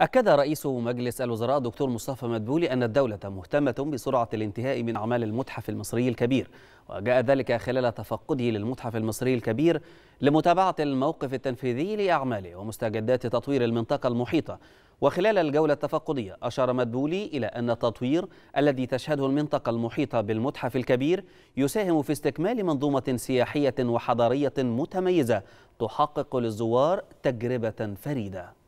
أكد رئيس مجلس الوزراء دكتور مصطفى مدبولي أن الدولة مهتمة بسرعة الانتهاء من أعمال المتحف المصري الكبير وجاء ذلك خلال تفقده للمتحف المصري الكبير لمتابعة الموقف التنفيذي لأعماله ومستجدات تطوير المنطقة المحيطة وخلال الجولة التفقدية أشار مدبولي إلى أن التطوير الذي تشهده المنطقة المحيطة بالمتحف الكبير يساهم في استكمال منظومة سياحية وحضارية متميزة تحقق للزوار تجربة فريدة